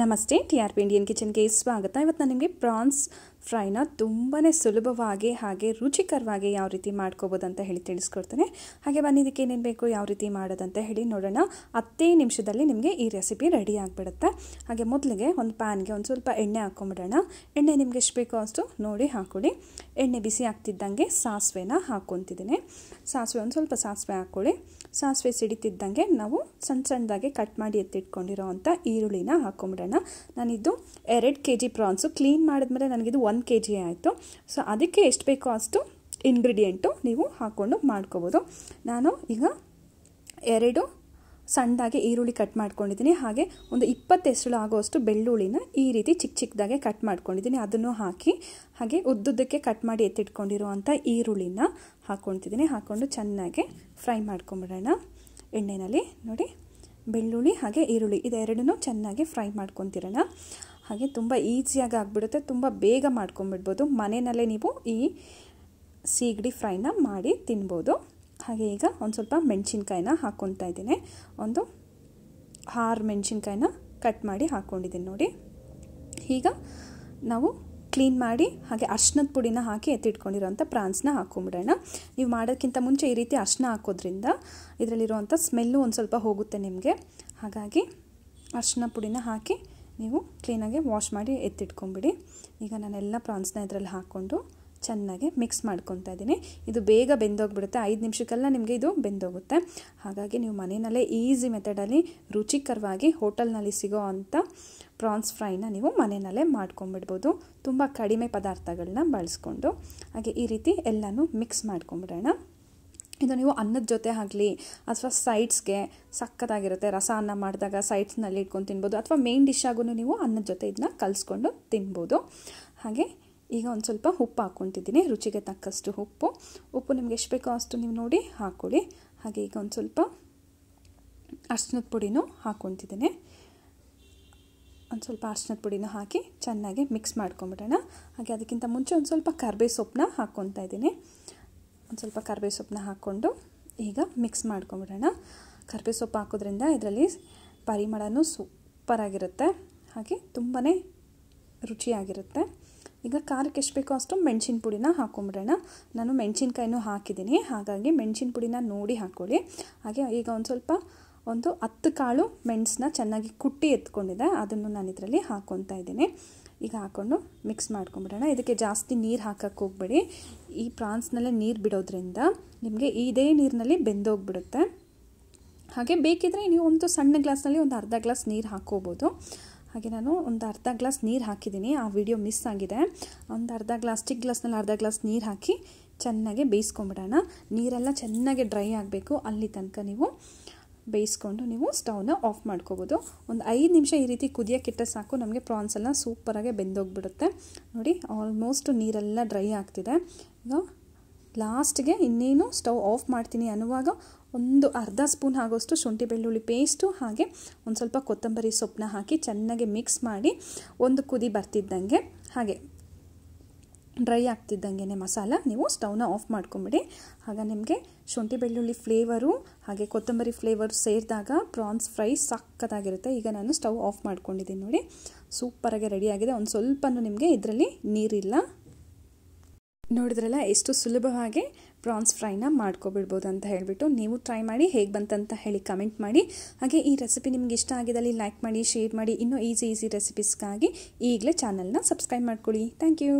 ನಮಸ್ತೆ T R P Indian ಕಿಚನ್ಗೆ ಸ್ವಾಗತ ಇವತ್ತು ನಾನು ನಿಮಗೆ ಪ್ರಾನ್ಸ್ ಫ್ರೈನ ತುಂಬಾ ಸುಲಭವಾಗಿ ಹಾಗೆ ರುಚಿಕರವಾಗಿ ಯಾವ ರೀತಿ ಮಾಡ್ಕೋಬೋದು ಅಂತ ಹೇಳಿ ತಿಳಿಸ್ಕೊಡ್ತೇನೆ ಹಾಗೆ ಬನ್ನಿ ಇದಕ್ಕೆ ಏನೇನು ಬೇಕು ಯಾವ ರೀತಿ ಮಾಡೋದಂತ ಹೇಳಿ ನೋಡೋಣ ಹತ್ತೇ ನಿಮಿಷದಲ್ಲಿ ನಿಮಗೆ ಈ ರೆಸಿಪಿ ರೆಡಿ ಆಗಿಬಿಡುತ್ತೆ ಹಾಗೆ ಮೊದಲಿಗೆ ಒಂದು ಪ್ಯಾನ್ಗೆ ಒಂದು ಸ್ವಲ್ಪ ಎಣ್ಣೆ ಹಾಕೊಂಬಿಡೋಣ ಎಣ್ಣೆ ನಿಮ್ಗೆ ಎಷ್ಟು ಬೇಕೋ ಅಷ್ಟು ನೋಡಿ ಹಾಕೊಳ್ಳಿ ಎಣ್ಣೆ ಬಿಸಿ ಆಗ್ತಿದ್ದಂಗೆ ಸಾಸಿವೆನ ಹಾಕ್ಕೊಂತಿದ್ದೀನಿ ಸಾಸಿವೆ ಒಂದು ಸ್ವಲ್ಪ ಸಾಸಿವೆ ಹಾಕ್ಕೊಳ್ಳಿ ಸಾಸಿವೆ ಸಿಡಿತಿದ್ದಂಗೆ ನಾವು ಸಣ್ಣ ಸಣ್ಣದಾಗಿ ಕಟ್ ಮಾಡಿ ಎತ್ತಿಟ್ಕೊಂಡಿರೋ ಅಂಥ ಈರುಳ್ಳಿನ ಹಾಕೊಂಬಿಡೋಣ ನಾನಿದು ಎರಡು ಕೆ ಜಿ ಪ್ರಾನ್ಸು ಕ್ಲೀನ್ ಮಾಡಿದ್ಮೇಲೆ ನನಗಿದು ಒಂದು ಒನ್ ಕೆ ಜಿ ಆಯಿತು ಸೊ ಅದಕ್ಕೆ ಎಷ್ಟು ಬೇಕೋ ಅಷ್ಟು ಇಂಗ್ರೀಡಿಯೆಂಟು ನೀವು ಹಾಕ್ಕೊಂಡು ಮಾಡ್ಕೋಬೋದು ನಾನು ಈಗ ಎರಡು ಸಣ್ಣದಾಗಿ ಈರುಳ್ಳಿ ಕಟ್ ಮಾಡ್ಕೊಂಡಿದ್ದೀನಿ ಹಾಗೆ ಒಂದು ಇಪ್ಪತ್ತು ಎಷ್ಟು ಆಗೋಷ್ಟು ಬೆಳ್ಳುಳ್ಳಿನ ಈ ರೀತಿ ಚಿಕ್ಕ ಚಿಕ್ಕದಾಗೆ ಕಟ್ ಮಾಡ್ಕೊಂಡಿದ್ದೀನಿ ಅದನ್ನು ಹಾಕಿ ಹಾಗೆ ಉದ್ದುದ್ದಕ್ಕೆ ಕಟ್ ಮಾಡಿ ಎತ್ತಿಟ್ಕೊಂಡಿರುವಂಥ ಈರುಳ್ಳಿನ ಹಾಕ್ಕೊಳ್ತಿದ್ದೀನಿ ಹಾಕ್ಕೊಂಡು ಚೆನ್ನಾಗಿ ಫ್ರೈ ಮಾಡ್ಕೊಂಬಿಡೋಣ ಎಣ್ಣೆಯಲ್ಲಿ ನೋಡಿ ಬೆಳ್ಳುಳ್ಳಿ ಹಾಗೆ ಈರುಳ್ಳಿ ಇದೆರಡನ್ನೂ ಚೆನ್ನಾಗಿ ಫ್ರೈ ಮಾಡ್ಕೊತಿರೋಣ ಹಾಗೆ ತುಂಬ ಈಸಿಯಾಗಿ ಆಗಿಬಿಡುತ್ತೆ ತುಂಬ ಬೇಗ ಮಾಡ್ಕೊಂಬಿಡ್ಬೋದು ಮನೆಯಲ್ಲೇ ನೀವು ಈ ಸೀಗಡಿ ಫ್ರೈನ ಮಾಡಿ ತಿನ್ಬೋದು ಹಾಗೆ ಈಗ ಒಂದು ಸ್ವಲ್ಪ ಮೆಣಸಿನ್ಕಾಯಿನ ಹಾಕ್ಕೊತಾ ಇದ್ದೀನಿ ಒಂದು ಆರು ಮೆಣಸಿನ್ಕಾಯಿನ ಕಟ್ ಮಾಡಿ ಹಾಕ್ಕೊಂಡಿದ್ದೀನಿ ನೋಡಿ ಈಗ ನಾವು ಕ್ಲೀನ್ ಮಾಡಿ ಹಾಗೆ ಅರ್ಶನದ ಪುಡಿನ ಹಾಕಿ ಎತ್ತಿಟ್ಕೊಂಡಿರೋಂಥ ಪ್ರಾನ್ಸ್ನ ಹಾಕ್ಕೊಂಬಿಡೋಣ ನೀವು ಮಾಡೋಕ್ಕಿಂತ ಮುಂಚೆ ಈ ರೀತಿ ಅರ್ಶನ ಹಾಕೋದ್ರಿಂದ ಇದರಲ್ಲಿರುವಂಥ ಸ್ಮೆಲ್ಲು ಒಂದು ಸ್ವಲ್ಪ ಹೋಗುತ್ತೆ ನಿಮಗೆ ಹಾಗಾಗಿ ಅರ್ಶಿನ ಪುಡಿನ ಹಾಕಿ ನೀವು ಕ್ಲೀನಾಗಿ ವಾಶ್ ಮಾಡಿ ಎತ್ತಿಟ್ಕೊಂಬಿಡಿ ಈಗ ನಾನೆಲ್ಲ ಪ್ರಾನ್ಸ್ನ ಇದರಲ್ಲಿ ಹಾಕ್ಕೊಂಡು ಚೆನ್ನಾಗಿ ಮಿಕ್ಸ್ ಮಾಡ್ಕೊತಾ ಇದ್ದೀನಿ ಇದು ಬೇಗ ಬೆಂದೋಗ್ಬಿಡುತ್ತೆ ಐದು ನಿಮಿಷಕ್ಕೆಲ್ಲ ನಿಮಗೆ ಇದು ಬೆಂದೋಗುತ್ತೆ ಹಾಗಾಗಿ ನೀವು ಮನೆಯಲ್ಲೇ ಈಸಿ ಮೆಥಡಲ್ಲಿ ರುಚಿಕರವಾಗಿ ಹೋಟೆಲ್ನಲ್ಲಿ ಸಿಗೋ ಅಂಥ ಪ್ರಾನ್ಸ್ ಫ್ರೈನ ನೀವು ಮನೆಯಲ್ಲೇ ಮಾಡ್ಕೊಂಬಿಡ್ಬೋದು ತುಂಬ ಕಡಿಮೆ ಪದಾರ್ಥಗಳನ್ನ ಬಳಸ್ಕೊಂಡು ಹಾಗೆ ಈ ರೀತಿ ಎಲ್ಲನೂ ಮಿಕ್ಸ್ ಮಾಡ್ಕೊಂಬಿಡೋಣ ಇದು ನೀವು ಅನ್ನದ ಜೊತೆ ಆಗಲಿ ಅಥವಾ ಸೈಡ್ಸ್ಗೆ ಸಕ್ಕತ್ತಾಗಿರುತ್ತೆ ರಸ ಅನ್ನ ಮಾಡಿದಾಗ ಸೈಡ್ಸ್ನಲ್ಲಿ ಇಟ್ಕೊಂಡು ತಿನ್ಬೋದು ಅಥವಾ ಮೇನ್ ಡಿಶ್ ಆಗೂ ನೀವು ಅನ್ನದ ಜೊತೆ ಇದನ್ನ ಕಲಿಸ್ಕೊಂಡು ತಿನ್ಬೋದು ಹಾಗೆ ಈಗ ಒಂದು ಸ್ವಲ್ಪ ಉಪ್ಪು ಹಾಕ್ಕೊತಿದ್ದೀನಿ ರುಚಿಗೆ ತಕ್ಕಷ್ಟು ಉಪ್ಪು ಉಪ್ಪು ನಿಮ್ಗೆ ಎಷ್ಟು ಬೇಕೋ ಅಷ್ಟು ನೀವು ನೋಡಿ ಹಾಕ್ಕೊಳ್ಳಿ ಹಾಗೆ ಈಗ ಒಂದು ಸ್ವಲ್ಪ ಅರ್ಶಿನದ ಪುಡಿನೂ ಹಾಕ್ಕೊತಿದ್ದೀನಿ ಒಂದು ಸ್ವಲ್ಪ ಅರ್ಶಿನದ ಪುಡಿನೂ ಹಾಕಿ ಚೆನ್ನಾಗಿ ಮಿಕ್ಸ್ ಮಾಡ್ಕೊಂಬಿಡೋಣ ಹಾಗೆ ಅದಕ್ಕಿಂತ ಮುಂಚೆ ಒಂದು ಸ್ವಲ್ಪ ಕರ್ಬೇ ಸೊಪ್ಪನ್ನ ಹಾಕ್ಕೊತಾ ಇದ್ದೀನಿ ಒಂದು ಸ್ವಲ್ಪ ಕರ್ಬೇವು ಸೊಪ್ಪನ್ನ ಹಾಕ್ಕೊಂಡು ಈಗ ಮಿಕ್ಸ್ ಮಾಡ್ಕೊಂಬಿಡೋಣ ಕರ್ಬೇವು ಸೊಪ್ಪು ಹಾಕೋದ್ರಿಂದ ಇದರಲ್ಲಿ ಪರಿಮಳನೂ ಸೂಪರಾಗಿರುತ್ತೆ ಹಾಗೆ ತುಂಬಾ ರುಚಿಯಾಗಿರುತ್ತೆ ಈಗ ಖಾರಕ್ಕೆ ಎಷ್ಟು ಬೇಕೋ ಅಷ್ಟು ಮೆಣಸಿನ ಪುಡಿನ ಹಾಕೊಂಬಿಡೋಣ ನಾನು ಮೆಣಸಿನ್ಕಾಯಿನೂ ಹಾಕಿದ್ದೀನಿ ಹಾಗಾಗಿ ಮೆಣಸಿನ ಪುಡಿನ ನೋಡಿ ಹಾಕ್ಕೊಳ್ಳಿ ಹಾಗೆ ಈಗ ಒಂದು ಸ್ವಲ್ಪ ಒಂದು ಹತ್ತು ಕಾಳು ಮೆಣಸನ್ನ ಚೆನ್ನಾಗಿ ಕುಟ್ಟಿ ಎತ್ಕೊಂಡಿದೆ ಅದನ್ನು ನಾನು ಇದರಲ್ಲಿ ಹಾಕ್ಕೊತಾ ಇದ್ದೀನಿ ಈಗ ಹಾಕ್ಕೊಂಡು ಮಿಕ್ಸ್ ಮಾಡ್ಕೊಂಬಿಡೋಣ ಇದಕ್ಕೆ ಜಾಸ್ತಿ ನೀರು ಹಾಕೋಕ್ಕೆ ಹೋಗಬೇಡಿ ಈ ಪ್ರಾನ್ಸ್ನಲ್ಲೇ ನೀರು ಬಿಡೋದ್ರಿಂದ ನಿಮಗೆ ಇದೇ ನೀರಿನಲ್ಲಿ ಬೆಂದೋಗ್ಬಿಡುತ್ತೆ ಹಾಗೆ ಬೇಕಿದ್ರೆ ನೀವು ಒಂದು ಸಣ್ಣ ಗ್ಲಾಸ್ನಲ್ಲಿ ಒಂದು ಅರ್ಧ ಗ್ಲಾಸ್ ನೀರು ಹಾಕ್ಕೋಬೋದು ಹಾಗೆ ನಾನು ಒಂದು ಅರ್ಧ ಗ್ಲಾಸ್ ನೀರು ಹಾಕಿದ್ದೀನಿ ಆ ವಿಡಿಯೋ ಮಿಸ್ ಆಗಿದೆ ಒಂದು ಅರ್ಧ ಗ್ಲಾಸ್ ಚಿಕ್ಕ ಗ್ಲಾಸ್ನಲ್ಲಿ ಅರ್ಧ ಗ್ಲಾಸ್ ನೀರು ಹಾಕಿ ಚೆನ್ನಾಗಿ ಬೇಯಿಸ್ಕೊಂಬಿಡೋಣ ನೀರೆಲ್ಲ ಚೆನ್ನಾಗಿ ಡ್ರೈ ಆಗಬೇಕು ಅಲ್ಲಿ ತನಕ ನೀವು ಬೇಯಿಸ್ಕೊಂಡು ನೀವು ಸ್ಟವ್ನ ಆಫ್ ಮಾಡ್ಕೋಬೋದು ಒಂದು ಐದು ನಿಮಿಷ ಈ ರೀತಿ ಕುದಿಯೋಕ್ಕಿಟ್ಟ ಸಾಕು ನಮಗೆ ಪ್ರಾನ್ಸ್ ಎಲ್ಲ ಸೂಪರಾಗೆ ಬೆಂದೋಗ್ಬಿಡುತ್ತೆ ನೋಡಿ ಆಲ್ಮೋಸ್ಟ್ ನೀರೆಲ್ಲ ಡ್ರೈ ಆಗ್ತಿದೆ ಈಗ ಲಾಸ್ಟ್ಗೆ ಇನ್ನೇನು ಸ್ಟವ್ ಆಫ್ ಮಾಡ್ತೀನಿ ಅನ್ನುವಾಗ ಒಂದು ಅರ್ಧ ಸ್ಪೂನ್ ಆಗೋಷ್ಟು ಶುಂಠಿ ಬೆಳ್ಳುಳ್ಳಿ ಪೇಸ್ಟು ಹಾಗೆ ಒಂದು ಸ್ವಲ್ಪ ಕೊತ್ತಂಬರಿ ಸೊಪ್ಪನ್ನ ಹಾಕಿ ಚೆನ್ನಾಗಿ ಮಿಕ್ಸ್ ಮಾಡಿ ಒಂದು ಕುದಿ ಬರ್ತಿದ್ದಂಗೆ ಹಾಗೆ ಡ್ರೈ ಆಗ್ತಿದ್ದಂಗೆ ಮಸಾಲ ನೀವು ಸ್ಟವ್ನ ಆಫ್ ಮಾಡ್ಕೊಂಬಿಡಿ ಆಗ ನಿಮಗೆ ಶುಂಠಿ ಬೆಳ್ಳುಳ್ಳಿ ಫ್ಲೇವರು ಹಾಗೆ ಕೊತ್ತಂಬರಿ ಫ್ಲೇವರ್ ಸೇರಿದಾಗ ಪ್ರಾನ್ಸ್ ಫ್ರೈ ಸಕ್ಕತ್ತಾಗಿರುತ್ತೆ ಈಗ ನಾನು ಸ್ಟವ್ ಆಫ್ ಮಾಡ್ಕೊಂಡಿದ್ದೀನಿ ನೋಡಿ ಸೂಪರಾಗಿ ರೆಡಿಯಾಗಿದೆ ಒಂದು ಸ್ವಲ್ಪನೂ ನಿಮಗೆ ಇದರಲ್ಲಿ ನೀರಿಲ್ಲ ನೋಡಿದ್ರಲ್ಲ ಎಷ್ಟು ಸುಲಭವಾಗಿ ಪ್ರಾನ್ಸ್ ಫ್ರೈನ ಮಾಡ್ಕೊಬಿಡ್ಬೋದು ಅಂತ ಹೇಳಿಬಿಟ್ಟು ನೀವು ಟ್ರೈ ಮಾಡಿ ಹೇಗೆ ಬಂತಂತ ಹೇಳಿ ಕಮೆಂಟ್ ಮಾಡಿ ಹಾಗೆ ಈ ರೆಸಿಪಿ ನಿಮ್ಗೆ ಇಷ್ಟ ಆಗಿದ್ದಲ್ಲಿ ಲೈಕ್ ಮಾಡಿ ಶೇರ್ ಮಾಡಿ ಇನ್ನೂ ಈಸಿ ಈಸಿ ರೆಸಿಪೀಸ್ಗಾಗಿ ಈಗಲೇ ಚಾನಲ್ನ ಸಬ್ಸ್ಕ್ರೈಬ್ ಮಾಡ್ಕೊಳ್ಳಿ ಥ್ಯಾಂಕ್ ಯು